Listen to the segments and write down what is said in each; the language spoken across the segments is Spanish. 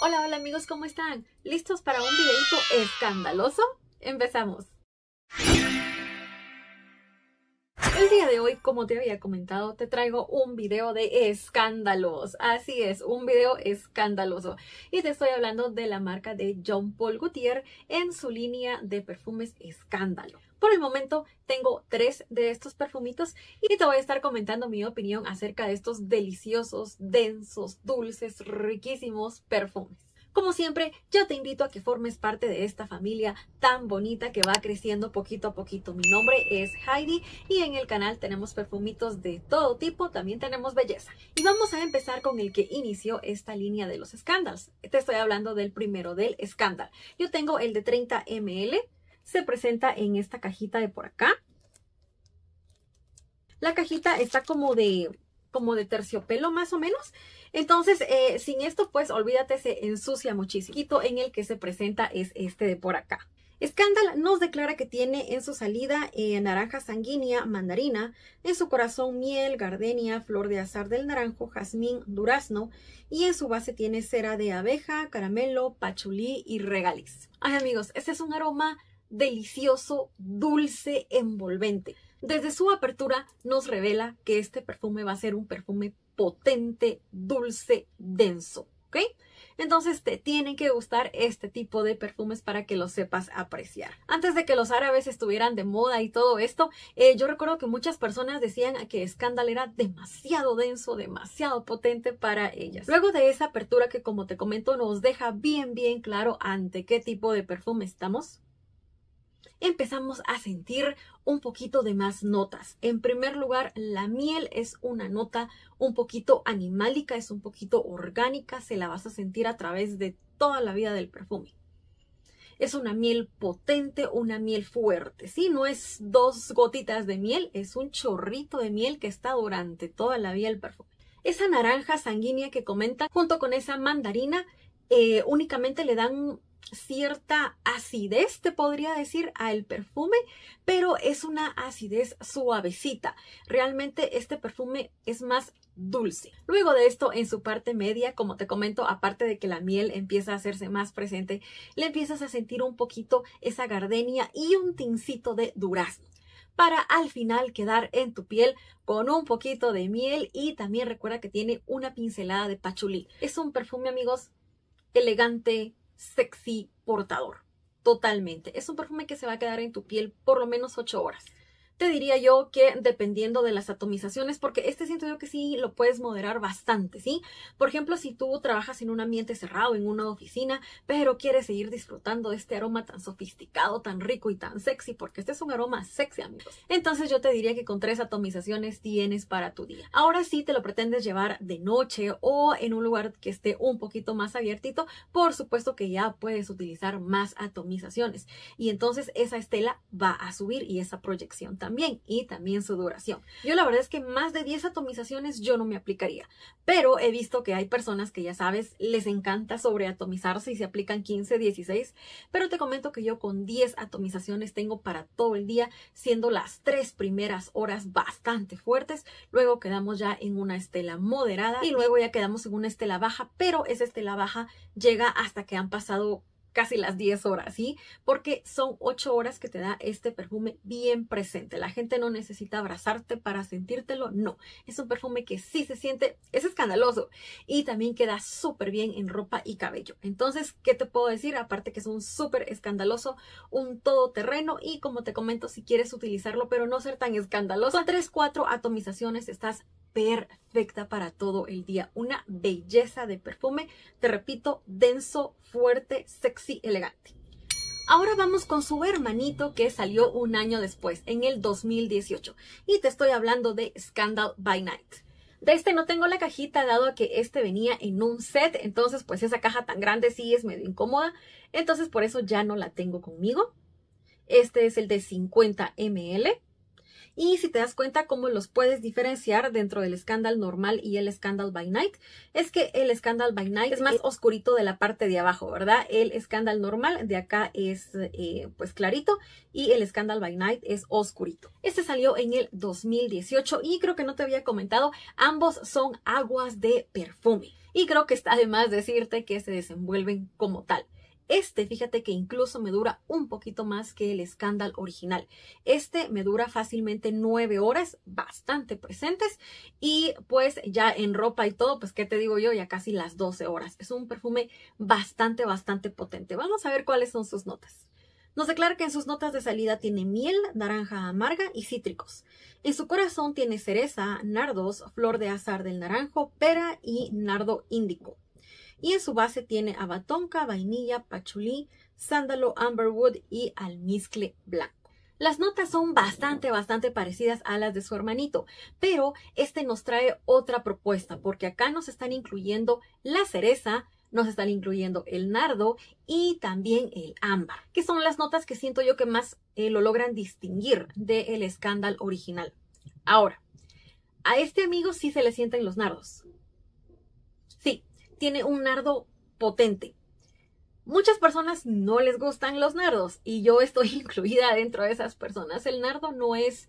Hola, hola amigos, ¿cómo están? ¿Listos para un videito escandaloso? Empezamos. El día de hoy, como te había comentado, te traigo un video de escándalos. Así es, un video escandaloso. Y te estoy hablando de la marca de John Paul Gaultier en su línea de perfumes escándalo. Por el momento tengo tres de estos perfumitos y te voy a estar comentando mi opinión acerca de estos deliciosos, densos, dulces, riquísimos perfumes. Como siempre, yo te invito a que formes parte de esta familia tan bonita que va creciendo poquito a poquito. Mi nombre es Heidi y en el canal tenemos perfumitos de todo tipo, también tenemos belleza. Y vamos a empezar con el que inició esta línea de los escándalos. Te estoy hablando del primero, del escándal. Yo tengo el de 30 ml, se presenta en esta cajita de por acá. La cajita está como de como de terciopelo más o menos. Entonces, eh, sin esto, pues olvídate, se ensucia muchísimo. En el que se presenta es este de por acá. Scandal nos declara que tiene en su salida eh, naranja sanguínea, mandarina, en su corazón miel, gardenia, flor de azar del naranjo, jazmín, durazno y en su base tiene cera de abeja, caramelo, pachulí y regaliz. Ay amigos, este es un aroma delicioso, dulce, envolvente. Desde su apertura nos revela que este perfume va a ser un perfume potente, dulce, denso. ¿Ok? Entonces te tienen que gustar este tipo de perfumes para que los sepas apreciar. Antes de que los árabes estuvieran de moda y todo esto, eh, yo recuerdo que muchas personas decían que Scandal era demasiado denso, demasiado potente para ellas. Luego de esa apertura que como te comento nos deja bien bien claro ante qué tipo de perfume estamos, empezamos a sentir un poquito de más notas. En primer lugar, la miel es una nota un poquito animálica, es un poquito orgánica, se la vas a sentir a través de toda la vida del perfume. Es una miel potente, una miel fuerte, ¿sí? No es dos gotitas de miel, es un chorrito de miel que está durante toda la vida el perfume. Esa naranja sanguínea que comenta junto con esa mandarina eh, únicamente le dan cierta acidez, te podría decir, al perfume, pero es una acidez suavecita. Realmente este perfume es más dulce. Luego de esto, en su parte media, como te comento, aparte de que la miel empieza a hacerse más presente, le empiezas a sentir un poquito esa gardenia y un tincito de durazno para al final quedar en tu piel con un poquito de miel y también recuerda que tiene una pincelada de pachulí. Es un perfume, amigos, elegante, sexy portador. Totalmente. Es un perfume que se va a quedar en tu piel por lo menos 8 horas te diría yo que dependiendo de las atomizaciones, porque este siento yo que sí lo puedes moderar bastante, ¿sí? Por ejemplo, si tú trabajas en un ambiente cerrado, en una oficina, pero quieres seguir disfrutando de este aroma tan sofisticado, tan rico y tan sexy, porque este es un aroma sexy, amigos. Entonces yo te diría que con tres atomizaciones tienes para tu día. Ahora sí te lo pretendes llevar de noche o en un lugar que esté un poquito más abiertito, por supuesto que ya puedes utilizar más atomizaciones. Y entonces esa estela va a subir y esa proyección también también y también su duración. Yo la verdad es que más de 10 atomizaciones yo no me aplicaría, pero he visto que hay personas que ya sabes, les encanta sobreatomizarse y se aplican 15, 16, pero te comento que yo con 10 atomizaciones tengo para todo el día, siendo las tres primeras horas bastante fuertes, luego quedamos ya en una estela moderada y luego ya quedamos en una estela baja, pero esa estela baja llega hasta que han pasado casi las 10 horas, ¿sí? Porque son 8 horas que te da este perfume bien presente. La gente no necesita abrazarte para sentírtelo, no. Es un perfume que sí se siente, es escandaloso y también queda súper bien en ropa y cabello. Entonces, ¿qué te puedo decir? Aparte que es un súper escandaloso, un todoterreno y como te comento, si quieres utilizarlo pero no ser tan escandaloso, tres 3-4 atomizaciones estás perfecta para todo el día. Una belleza de perfume, te repito, denso, fuerte, sexy, elegante. Ahora vamos con su hermanito que salió un año después, en el 2018. Y te estoy hablando de Scandal by Night. De este no tengo la cajita, dado que este venía en un set, entonces pues esa caja tan grande sí es medio incómoda, entonces por eso ya no la tengo conmigo. Este es el de 50 ml. Y si te das cuenta cómo los puedes diferenciar dentro del Scandal normal y el Scandal by Night, es que el Scandal by Night es más oscurito de la parte de abajo, ¿verdad? El Scandal normal de acá es eh, pues clarito y el Scandal by Night es oscurito. Este salió en el 2018 y creo que no te había comentado, ambos son aguas de perfume. Y creo que está de más decirte que se desenvuelven como tal. Este, fíjate que incluso me dura un poquito más que el escándalo original. Este me dura fácilmente nueve horas, bastante presentes. Y pues ya en ropa y todo, pues qué te digo yo, ya casi las 12 horas. Es un perfume bastante, bastante potente. Vamos a ver cuáles son sus notas. Nos declara que en sus notas de salida tiene miel, naranja amarga y cítricos. En su corazón tiene cereza, nardos, flor de azar del naranjo, pera y nardo índico y en su base tiene abatonca, vainilla, pachulí, sándalo, amberwood y almizcle blanco. Las notas son bastante, bastante parecidas a las de su hermanito, pero este nos trae otra propuesta, porque acá nos están incluyendo la cereza, nos están incluyendo el nardo y también el ámbar, que son las notas que siento yo que más eh, lo logran distinguir del escándalo original. Ahora, a este amigo sí se le sienten los nardos, tiene un nardo potente. Muchas personas no les gustan los nardos y yo estoy incluida dentro de esas personas. El nardo no es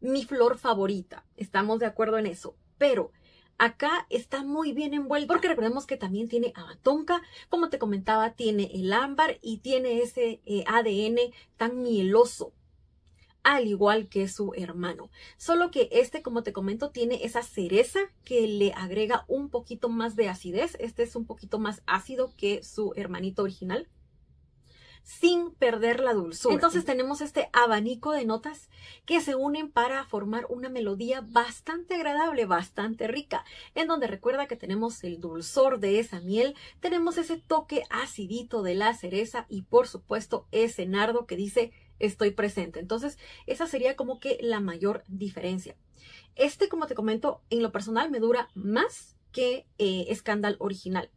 mi flor favorita, estamos de acuerdo en eso, pero acá está muy bien envuelto porque recordemos que también tiene abatonca, como te comentaba, tiene el ámbar y tiene ese eh, ADN tan mieloso al igual que su hermano. Solo que este, como te comento, tiene esa cereza que le agrega un poquito más de acidez. Este es un poquito más ácido que su hermanito original sin perder la dulzura. Entonces tenemos este abanico de notas que se unen para formar una melodía bastante agradable, bastante rica, en donde recuerda que tenemos el dulzor de esa miel, tenemos ese toque acidito de la cereza y por supuesto ese nardo que dice estoy presente. Entonces, esa sería como que la mayor diferencia. Este, como te comento, en lo personal me dura más que eh, Scandal original.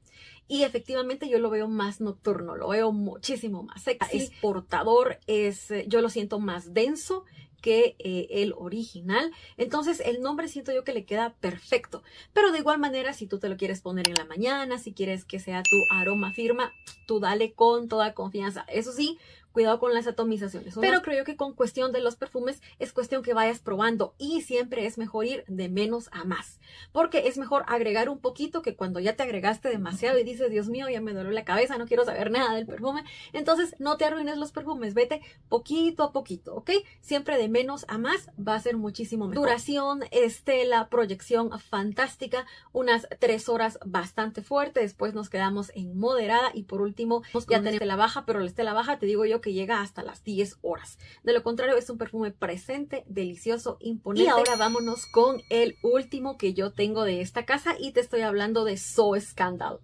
Y efectivamente yo lo veo más nocturno, lo veo muchísimo más ah, sexy, es portador, es, eh, yo lo siento más denso que eh, el original. Entonces el nombre siento yo que le queda perfecto. Pero de igual manera, si tú te lo quieres poner en la mañana, si quieres que sea tu aroma firma, tú dale con toda confianza. Eso sí, cuidado con las atomizaciones. Pero creo yo que con cuestión de los perfumes es cuestión que vayas probando y siempre es mejor ir de menos a más, porque es mejor agregar un poquito que cuando ya te agregaste demasiado y dices, Dios mío, ya me duele la cabeza, no quiero saber nada del perfume. Entonces no te arruines los perfumes, vete poquito a poquito, ¿ok? Siempre de menos a más va a ser muchísimo mejor. Duración, estela, proyección fantástica, unas tres horas bastante fuerte, después nos quedamos en moderada y por último ya tenemos la baja, pero la estela baja, te digo yo, que llega hasta las 10 horas. De lo contrario, es un perfume presente, delicioso, imponente. Y ahora vámonos con el último que yo tengo de esta casa y te estoy hablando de So Scandal.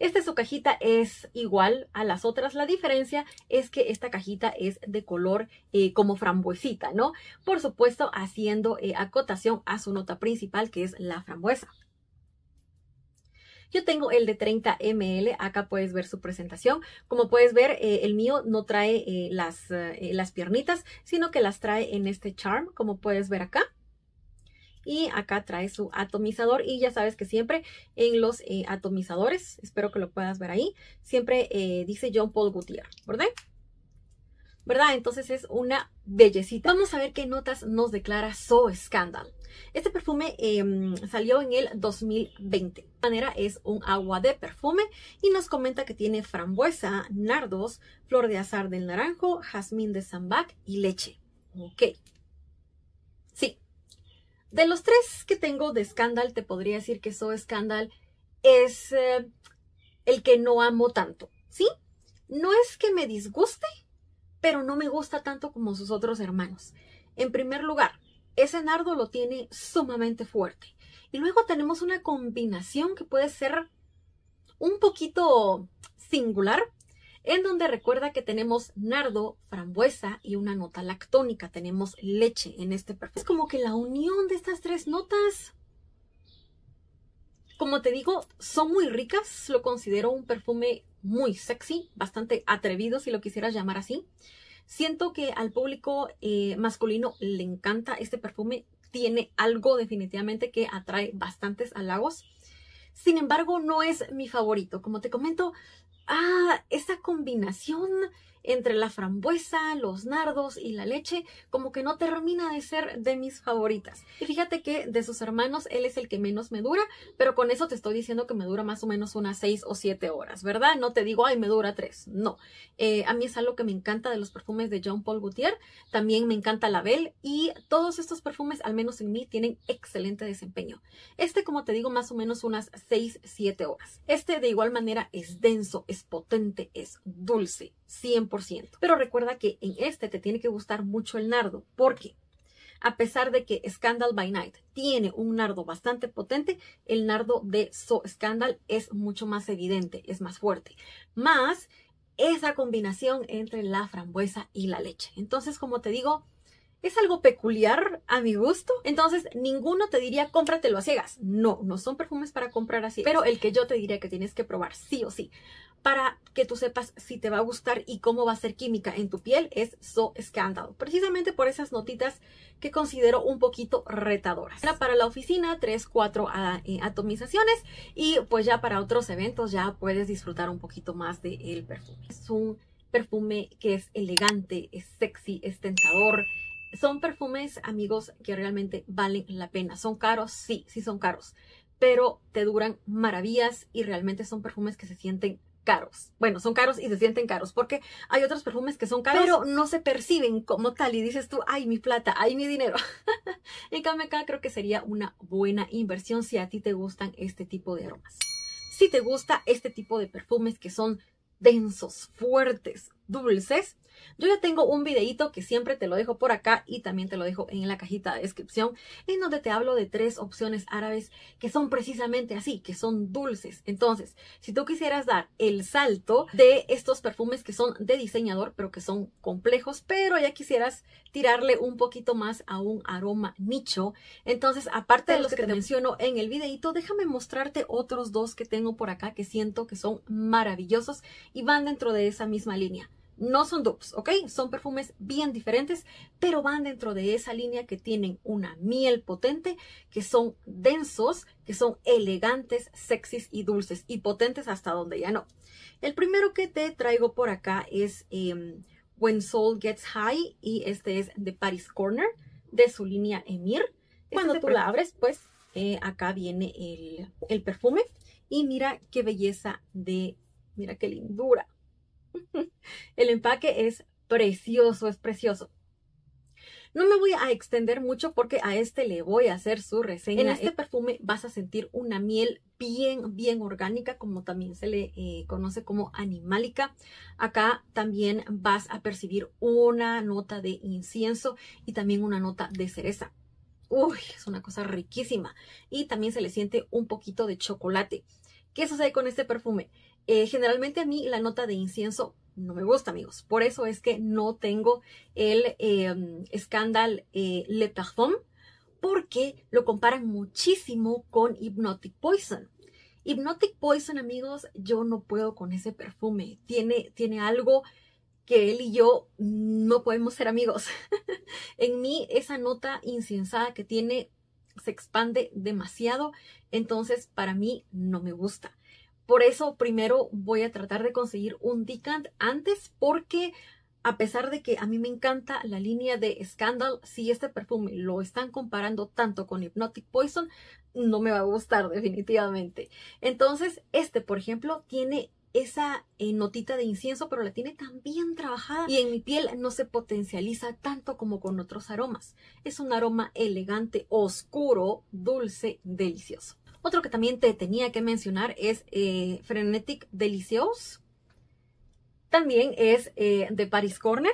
Esta su cajita es igual a las otras. La diferencia es que esta cajita es de color eh, como frambuesita, ¿no? Por supuesto, haciendo eh, acotación a su nota principal, que es la frambuesa. Yo tengo el de 30 ml, acá puedes ver su presentación. Como puedes ver, eh, el mío no trae eh, las, eh, las piernitas, sino que las trae en este charm, como puedes ver acá y acá trae su atomizador y ya sabes que siempre en los atomizadores, espero que lo puedas ver ahí, siempre dice John Paul Gutiérrez, ¿verdad? ¿verdad? Entonces es una bellecita. Vamos a ver qué notas nos declara So Scandal. Este perfume em, salió en el 2020. De manera es un agua de perfume y nos comenta que tiene frambuesa, nardos, flor de azar del naranjo, jazmín de sambac y leche. Ok. Sí. De los tres que tengo de Scandal, te podría decir que So Scandal es eh, el que no amo tanto, ¿sí? No es que me disguste, pero no me gusta tanto como sus otros hermanos. En primer lugar, ese nardo lo tiene sumamente fuerte. Y luego tenemos una combinación que puede ser un poquito singular, en donde recuerda que tenemos nardo, frambuesa y una nota lactónica. Tenemos leche en este perfume. Es como que la unión de estas tres notas como te digo, son muy ricas. Lo considero un perfume muy sexy, bastante atrevido si lo quisieras llamar así. Siento que al público eh, masculino le encanta este perfume, tiene algo definitivamente que atrae bastantes halagos. Sin embargo, no es mi favorito. Como te comento, ah, esa combinación entre la frambuesa, los nardos y la leche, como que no termina de ser de mis favoritas. Y fíjate que de sus hermanos, él es el que menos me dura, pero con eso te estoy diciendo que me dura más o menos unas 6 o 7 horas, ¿verdad? No te digo, ay, me dura 3, no. Eh, a mí es algo que me encanta de los perfumes de Jean Paul Gaultier, también me encanta la Belle y todos estos perfumes, al menos en mí, tienen excelente desempeño. Este, como te digo, más o menos unas 6, 7 horas. Este de igual manera es denso, es potente, es dulce, 100%. Pero recuerda que en este te tiene que gustar mucho el nardo, porque a pesar de que Scandal by Night tiene un nardo bastante potente, el nardo de So Scandal es mucho más evidente, es más fuerte. Más esa combinación entre la frambuesa y la leche. Entonces, como te digo, es algo peculiar a mi gusto. Entonces, ninguno te diría cómpratelo a ciegas. No, no son perfumes para comprar así. Pero el que yo te diría que tienes que probar, sí o sí, para que tú sepas si te va a gustar y cómo va a ser química en tu piel, es So Scandal. Precisamente por esas notitas que considero un poquito retadoras. Era para la oficina, 3, 4 ah, eh, atomizaciones y pues ya para otros eventos ya puedes disfrutar un poquito más del de perfume. Es un perfume que es elegante, es sexy, es tentador, son perfumes, amigos, que realmente valen la pena. Son caros, sí, sí son caros, pero te duran maravillas y realmente son perfumes que se sienten caros. Bueno, son caros y se sienten caros porque hay otros perfumes que son caros, pero no se perciben como tal y dices tú, ay, mi plata, ay, mi dinero. en cambio, acá creo que sería una buena inversión si a ti te gustan este tipo de aromas. Si te gusta este tipo de perfumes que son densos, fuertes, dulces. Yo ya tengo un videito que siempre te lo dejo por acá y también te lo dejo en la cajita de descripción, en donde te hablo de tres opciones árabes que son precisamente así, que son dulces. Entonces, si tú quisieras dar el salto de estos perfumes que son de diseñador, pero que son complejos, pero ya quisieras tirarle un poquito más a un aroma nicho, entonces, aparte de los que te menciono en el videito, déjame mostrarte otros dos que tengo por acá que siento que son maravillosos y van dentro de esa misma línea. No son dupes, ¿ok? Son perfumes bien diferentes, pero van dentro de esa línea que tienen una miel potente, que son densos, que son elegantes, sexys y dulces y potentes hasta donde ya no. El primero que te traigo por acá es em, When Soul Gets High y este es de Paris Corner de su línea Emir. Este Cuando tú la abres, pues eh, acá viene el perfume y mira qué belleza de, mira qué lindura El empaque es precioso, es precioso. No me voy a extender mucho porque a este le voy a hacer su reseña. En este eh, perfume vas a sentir una miel bien, bien orgánica, como también se le eh, conoce como animálica. Acá también vas a percibir una nota de incienso y también una nota de cereza. Uy, es una cosa riquísima. Y también se le siente un poquito de chocolate. ¿Qué sucede con este perfume? Eh, generalmente a mí la nota de incienso no me gusta, amigos. Por eso es que no tengo el em, eh, escándalo Le Parfum, porque lo comparan muchísimo con Hypnotic Poison. Hypnotic Poison, amigos, yo no puedo con ese perfume. Tiene, tiene algo que él y yo no podemos ser amigos. en mí, esa nota incensada que tiene se expande demasiado, entonces para mí no me gusta. Por eso primero voy a tratar de conseguir un decant antes porque a pesar de que a mí me encanta la línea de Scandal, si este perfume lo están comparando tanto con Hypnotic Poison, no me va a gustar definitivamente. Entonces, este, por ejemplo, tiene esa eh, notita de incienso, pero la tiene tan bien trabajada y en mi piel no se potencializa tanto como con otros aromas. Es un aroma elegante, oscuro, dulce, delicioso. Otro que también te tenía que mencionar es eh, Frenetic Delicious. También es eh, de Paris Corner.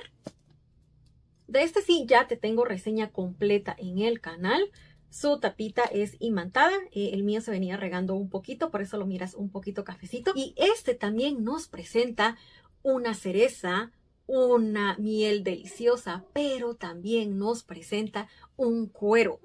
De este sí ya te tengo reseña completa en el canal. Su tapita es imantada, eh, el mío se venía regando un poquito, por eso lo miras un poquito cafecito. Y este también nos presenta una cereza, una miel deliciosa, pero también nos presenta un cuero.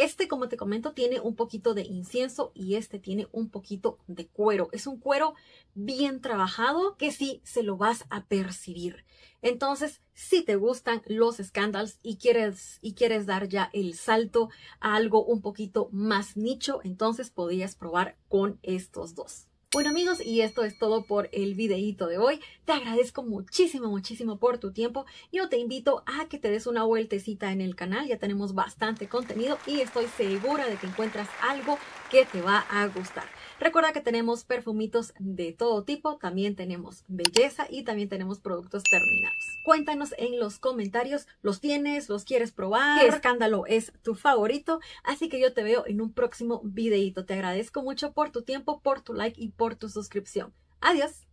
Este, como te comento, tiene un poquito de incienso y este tiene un poquito de cuero. Es un cuero bien trabajado que sí se lo vas a percibir. Entonces, si te gustan los scandals y quieres, y quieres dar ya el salto a algo un poquito más nicho, entonces podrías probar con estos dos. Bueno amigos, y esto es todo por el videíto de hoy. Te agradezco muchísimo, muchísimo por tu tiempo. Yo te invito a que te des una vueltecita en el canal. Ya tenemos bastante contenido y estoy segura de que encuentras algo que te va a gustar. Recuerda que tenemos perfumitos de todo tipo, también tenemos belleza y también tenemos productos terminados. Cuéntanos en los comentarios, ¿los tienes? ¿Los quieres probar? ¿Qué escándalo es tu favorito? Así que yo te veo en un próximo videito. Te agradezco mucho por tu tiempo, por tu like y por tu suscripción. Adiós.